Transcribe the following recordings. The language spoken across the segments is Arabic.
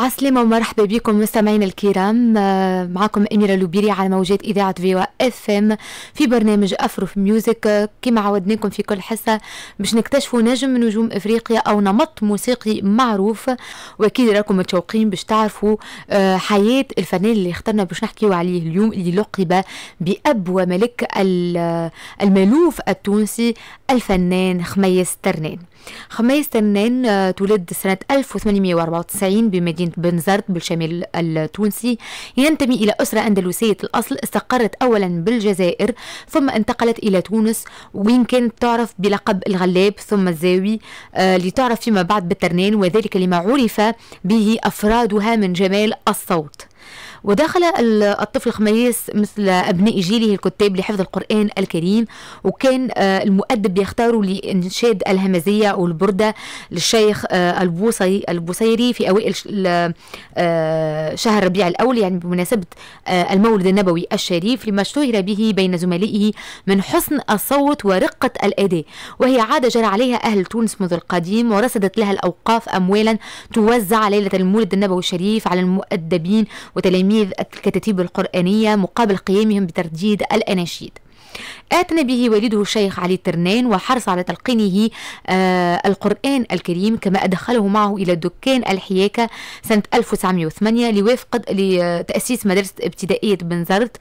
عسلامة ومرحبا بكم مستمعينا الكرام آه، معكم أميرة لوبيري على موجات إذاعة فيوا اف ام في برنامج أفرو في ميوزك آه، كما عودناكم في كل حصة باش نكتشفوا نجم نجوم إفريقيا أو نمط موسيقي معروف وأكيد راكم متشوقين باش تعرفوا آه، حياة الفنان اللي اخترنا باش نحكيو عليه اليوم اللي لقب بأب وملك المالوف التونسي الفنان خميس ترنان خميس ترنان تولد سنة 1894 بمدينة بن زرت بالشمال التونسي ينتمي إلى أسرة أندلسية الأصل استقرت أولا بالجزائر ثم انتقلت إلى تونس وين كانت تعرف بلقب الغلاب ثم الزاوي آه لتعرف فيما بعد بالترنان وذلك لما عرف به أفرادها من جمال الصوت ودخل الطفل خميس مثل أبناء جيله الكتاب لحفظ القرآن الكريم وكان آه، المؤدب يختاره لإنشاد الهمزية والبرده للشيخ آه، البوصي البوصيري في أوائل آه، شهر ربيع الأول يعني بمناسبة المولد النبوي الشريف لما اشتهر به بين زملائه من حسن الصوت ورقة الأداء وهي عادة جرى عليها أهل تونس منذ القديم ورصدت لها الأوقاف أموالا توزع ليلة المولد النبوي الشريف على المؤدبين وتلاميذ تلاميذ الكتاتيب القرآنية مقابل قيامهم بترديد الأناشيد آتنا به والده الشيخ علي الترنان وحرص على تلقينه آه القرآن الكريم كما أدخله معه إلى دكان الحياكة سنة 1908 لوافق لتأسيس مدرسة ابتدائية بنزرت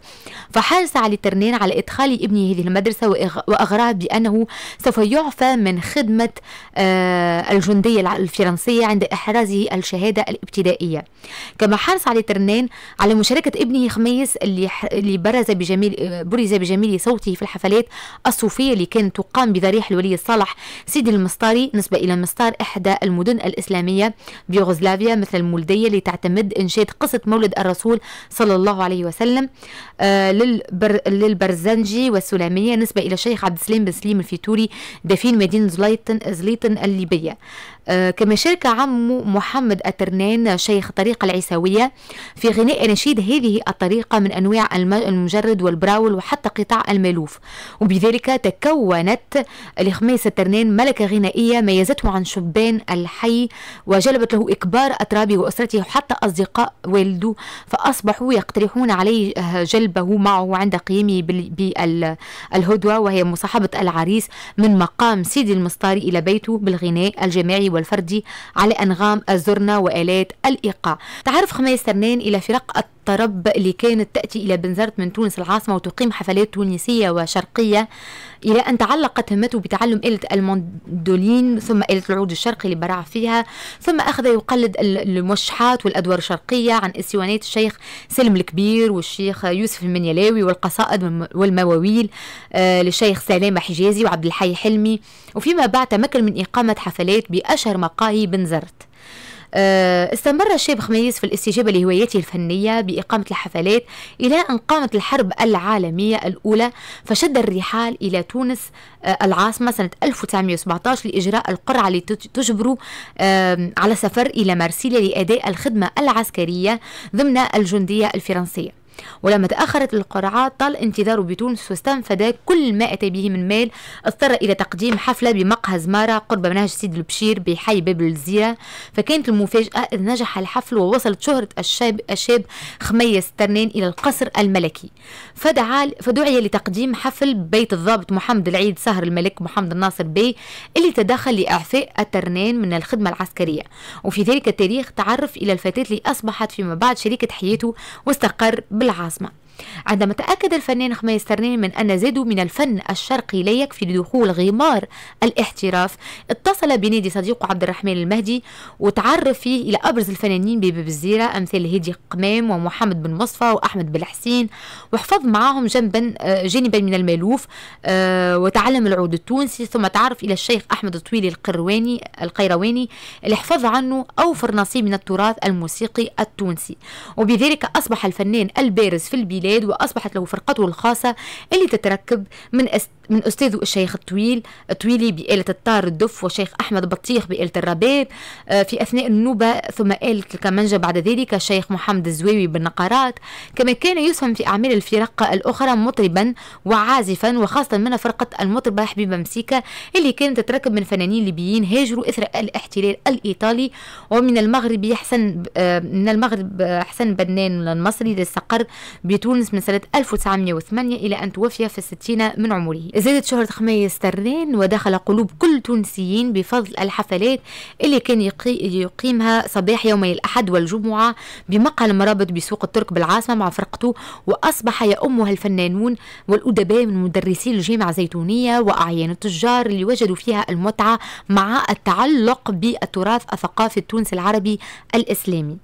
فحرص علي الترنان على إدخال ابنه هذه المدرسة وأغراه بأنه سوف يعفى من خدمة آه الجندية الفرنسية عند إحرازه الشهادة الابتدائية كما حرص علي ترنان على مشاركة ابنه خميس اللي, اللي برز بجميل برز بجميل صوته في الحفلات الصوفية اللي كانت تقام بضريح الولي الصالح سيدي المستاري نسبة إلى مستار إحدى المدن الإسلامية بيوغوسلافيا مثل المولدية اللي تعتمد إنشاد قصة مولد الرسول صلى الله عليه وسلم آه، للبر للبرزنجي والسلامية نسبة إلى الشيخ عبد السلام بن سليم الفيتوري دفين مدينة زليطن, زليطن الليبية آه، كما شارك عمه محمد الترنان شيخ الطريقة العيساوية في غناء نشيد هذه الطريقة من أنواع المجرد والبراول وحتى قطاع المالوف وبذلك تكونت لخميس الترنان ملكة غنائية ميزته عن شبان الحي وجلبت له إكبار أترابي وأسرته وحتى أصدقاء والده فأصبحوا يقترحون عليه آه، جلبه معه عند قيامه بالهدوة وهي مصاحبة العريس من مقام سيدي المسطاري إلى بيته بالغناء الجماعي والفردي على أنغام الزرنة وآلات الإيقاع تعرف خميس ترنين إلى فرق الطرب الطرب اللي كانت تأتي إلى بنزرت من تونس العاصمة وتقيم حفلات تونسية وشرقية إلى أن تعلقت همته بتعلم آلة الموندولين ثم آلة العود الشرقي اللي برع فيها ثم أخذ يقلد الموشحات والأدوار الشرقية عن أسيوانات الشيخ سلم الكبير والشيخ يوسف المنيلاوي والقصائد والمواويل آه، للشيخ سلامة حجازي وعبد الحي حلمي وفيما بعد تمكن من إقامة حفلات بأشهر مقاهي بنزرت آه، استمر الشيب خميس في الاستجابة لهوايته الفنية بإقامة الحفلات إلى أن قامت الحرب العالمية الأولى فشد الرحال إلى تونس آه، العاصمة سنة 1917 لإجراء القرعة التي على سفر إلى مارسيليا لأداء الخدمة العسكرية ضمن الجندية الفرنسية ولما تأخرت القرعات طال انتظاره بتونس واستنفد كل ما أتى به من مال اضطر إلى تقديم حفلة بمقهى زمارة قرب منهج سيد البشير بحي باب الجزيرة فكانت المفاجأة إذ نجح الحفل ووصلت شهرة الشاب الشاب خميس ترنين إلى القصر الملكي فدعا فدعي لتقديم حفل بيت الضابط محمد العيد سهر الملك محمد الناصر بي اللي تدخل لإعفاء الترنين من الخدمة العسكرية وفي ذلك التاريخ تعرف إلى الفتاة اللي أصبحت فيما بعد شريكة حياته واستقر بال العازمه عندما تأكد الفنان خميس ترنيم من أن زيدو من الفن الشرقي لا يكفي لدخول غمار الاحتراف اتصل بنادي صديقه عبد الرحمن المهدي وتعرف فيه إلى أبرز الفنانين بباب الزيرة أمثال هادي قمام ومحمد بن مصفى وأحمد حسين وحفظ معهم جنبا آه، جانبا من المالوف آه، وتعلم العود التونسي ثم تعرف إلى الشيخ أحمد الطويلي القرواني القيرواني اللي حفظ عنه أوفر نصيب من التراث الموسيقي التونسي وبذلك أصبح الفنان البارز في البلاد البلاد وأصبحت له فرقته الخاصة اللي تتركب من من أستاذه الشيخ الطويل الطويلي بآلة الطار الدف والشيخ أحمد بطيخ بآلة الرباب آه، في أثناء النوبة ثم آلة الكمنجة بعد ذلك الشيخ محمد الزواوي بالنقارات كما كان يسهم في أعمال الفرق الأخرى مطربا وعازفا وخاصة من فرقة المطربة حبيبة مسيكة اللي كانت تتركب من فنانين ليبيين هاجروا إثر الاحتلال الإيطالي ومن المغرب يحسن آه، من المغرب آه، حسن بنان المصري اللي استقر بتونس من سنة 1908 إلى أن توفي في الستين من عمره زادت شهرة خميس ترنين ودخل قلوب كل تونسيين بفضل الحفلات اللي كان يقي يقيمها صباح يومي الأحد والجمعة بمقهى المرابط بسوق الترك بالعاصمة مع فرقته وأصبح يأمها الفنانون والأدباء من مدرسي الجامعة الزيتونية وأعيان التجار اللي وجدوا فيها المتعة مع التعلق بالتراث الثقافي التونسي العربي الإسلامي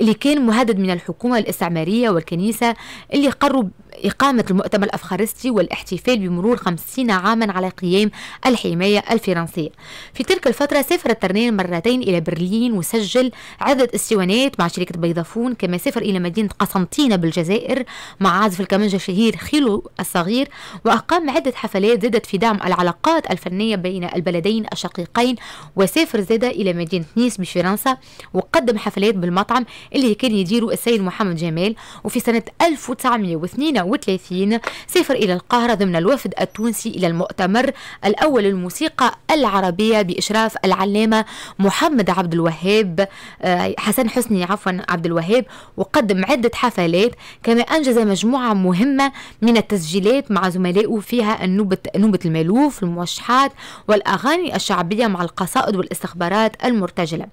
اللي كان مهدد من الحكومة الاستعمارية والكنيسة اللي قرب إقامة المؤتمر الأفخارستي والاحتفال بمرور خمسين عاما على قيام الحماية الفرنسية في تلك الفترة سافر الترنين مرتين إلى برلين وسجل عدة استوانات مع شركة بيضافون كما سافر إلى مدينة قسنطينة بالجزائر مع عازف الكمانجة الشهير خيلو الصغير وأقام عدة حفلات زادت في دعم العلاقات الفنية بين البلدين الشقيقين وسافر زادة إلى مدينة نيس بفرنسا وقدم حفلات بالمطعم اللي كان يديره السيد محمد جمال وفي سنة 1902 38 سافر إلى القاهرة ضمن الوفد التونسي إلى المؤتمر الأول الموسيقى العربية بإشراف العلامة محمد عبد الوهاب آه، حسن حسني عفوا عبد الوهاب وقدم عدة حفلات كما أنجز مجموعة مهمة من التسجيلات مع زملائه فيها النوبة نوبة المالوف الموشحات والأغاني الشعبية مع القصائد والاستخبارات المرتجلة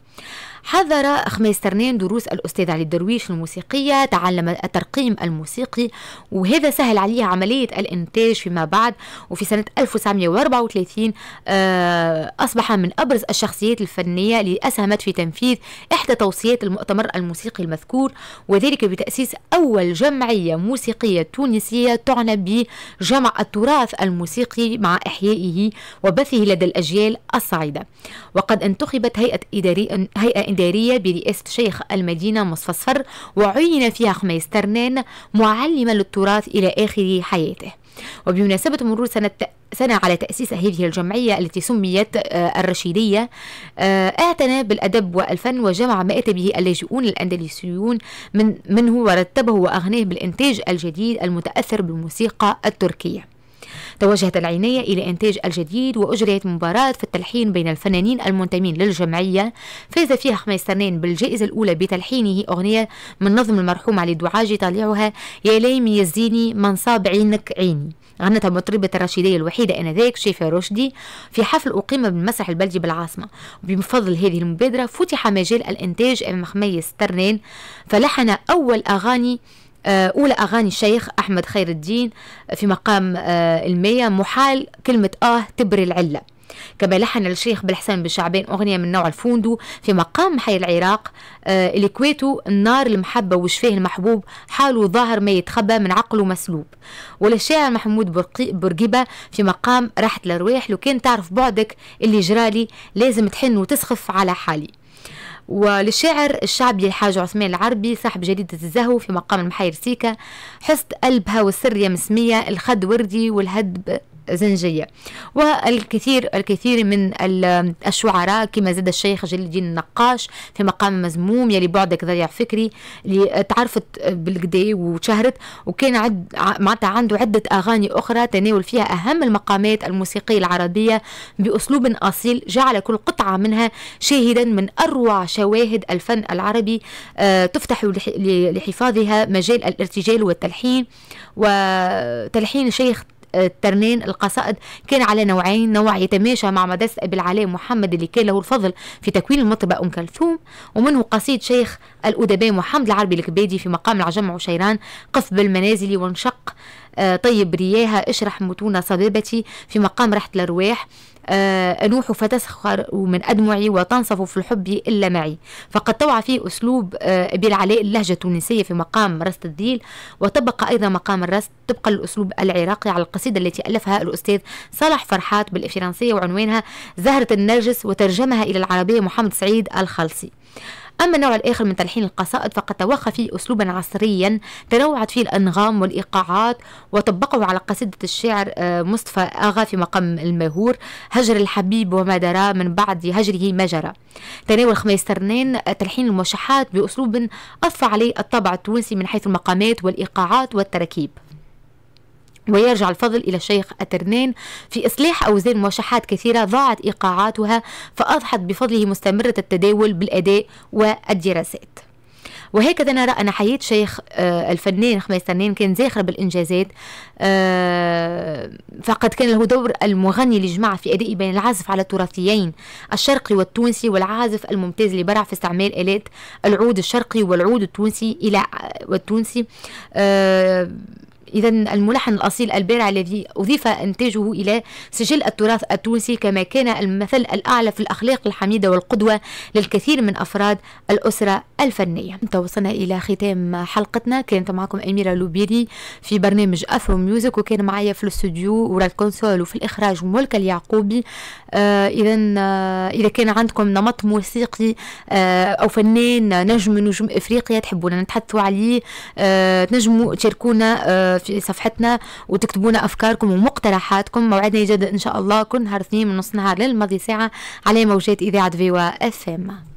حضر ترنين دروس الأستاذ علي الدرويش الموسيقية تعلم الترقيم الموسيقي وهذا سهل عليه عملية الإنتاج فيما بعد وفي سنة 1934 آه، أصبح من أبرز الشخصيات الفنية اللي أسهمت في تنفيذ إحدى توصيات المؤتمر الموسيقي المذكور وذلك بتأسيس أول جمعية موسيقية تونسية تعنى بجمع التراث الموسيقي مع إحيائه وبثه لدى الأجيال الصاعدة وقد انتخبت هيئة إداري هيئة إدارية برئاسة شيخ المدينة مصطفى وعين فيها خميس ترنان معلما للتراث إلى آخر حياته وبمناسبة مرور سنة سنة على تأسيس هذه الجمعية التي سميت آه، الرشيدية آه، اعتنى بالأدب والفن وجمع ما أتى به اللاجئون الأندلسيون من منه ورتبه وأغناه بالإنتاج الجديد المتأثر بالموسيقى التركية توجهت العناية إلى إنتاج الجديد وأجريت مباراة في التلحين بين الفنانين المنتمين للجمعية فاز فيها خميسرنين بالجائزة الأولى بتلحينه أغنية من نظم المرحوم علي دعاجي طالعها يا ليم يزيني منصاب عينك عيني غنتها مطربة الرشيدية الوحيدة آنذاك شيفا رشدي في حفل أقيم بالمسرح البلدي بالعاصمة بفضل هذه المبادرة فتح مجال الإنتاج أمام خميس ترنين فلحن أول أغاني آه، أولى أغاني الشيخ أحمد خير الدين آه، في مقام آه، المية محال كلمة آه تبري العلة كما لحن الشيخ بالحسن بن شعبان أغنية من نوع الفوندو في مقام حي العراق آه الكويتو النار المحبة وشفاه المحبوب حاله ظاهر ما يتخبى من عقله مسلوب والشاعر محمود برقي برقيبة في مقام راحة الأرواح لو كان تعرف بعدك اللي جرالي لازم تحن وتسخف على حالي وللشاعر الشعبي الحاج عثمان العربي صاحب جريدة الزهو في مقام المحاير سيكا حست قلبها والسرية مسمية الخد وردي والهدب زنجية والكثير الكثير من الشعراء كما زاد الشيخ جلال الدين النقاش في مقام مزموم يلي بعدك ضيع فكري اللي تعرفت بالكدا وتشهرت وكان عد معناتها عنده عدة أغاني أخرى تناول فيها أهم المقامات الموسيقية العربية بأسلوب أصيل جعل كل قطعة منها شاهدا من أروع شواهد الفن العربي آه، تفتح لحفاظها مجال الارتجال والتلحين وتلحين شيخ الترنين آه، القصائد كان على نوعين نوع يتماشى مع مدرسة أبي العلاء محمد اللي كان له الفضل في تكوين المطربة أم كلثوم ومنه قصيد شيخ الأدباء محمد العربي الكبادي في مقام العجم عشيران قف بالمنازل وانشق آه، طيب رياها اشرح متون صبابتي في مقام رحت الأرواح أنوح آه، فتسخر من أدمعي وتنصف في الحب إلا معي فقد توعى فيه أسلوب أبي آه، العلاء اللهجة التونسية في مقام رست الديل وطبق أيضا مقام الرست طبقا للأسلوب العراقي على القصيدة التي ألفها الأستاذ صالح فرحات بالفرنسية وعنوانها زهرة النرجس وترجمها إلى العربية محمد سعيد الخلصي أما النوع الآخر من تلحين القصائد فقد توخى فيه أسلوبا عصريا تنوعت فيه الأنغام والإيقاعات وطبقه على قصيدة الشاعر آه، مصطفى أغا في مقام المهور هجر الحبيب وما درى من بعد هجره ما جرى تناول خميس ترنين آه، تلحين الموشحات بأسلوب أضفى عليه الطابع التونسي من حيث المقامات والإيقاعات والتركيب ويرجع الفضل إلى الشيخ أترنين في إصلاح أوزان موشحات كثيرة ضاعت إيقاعاتها فأضحت بفضله مستمرة التداول بالأداء والدراسات وهكذا نرى أن حياة شيخ آه، الفنان خميس ترنين كان زاخرة بالإنجازات آه، فقد كان له دور المغني لجمع في أداء بين العزف على التراثيين الشرقي والتونسي والعازف الممتاز لبرع في استعمال آلات العود الشرقي والعود التونسي إلى آه، والتونسي إذا الملحن الأصيل البارع الذي أضيف إنتاجه إلى سجل التراث التونسي كما كان المثل الأعلى في الأخلاق الحميدة والقدوة للكثير من أفراد الأسرة الفنية توصلنا إلى ختام حلقتنا كانت معكم أميرة لوبيري في برنامج أثرو ميوزك وكان معايا في الاستوديو ورا الكونسول وفي الإخراج ملك اليعقوبي آه إذا آه إذا كان عندكم نمط موسيقي آه أو فنان نجم نجوم إفريقيا تحبونا نتحدثوا عليه آه تنجموا تشاركونا آه في صفحتنا وتكتبونا أفكاركم ومقترحاتكم موعدنا يجدد إن شاء الله كل نهار اثنين من نص نهار للماضي ساعة على موجات إذاعة فيوا اف ام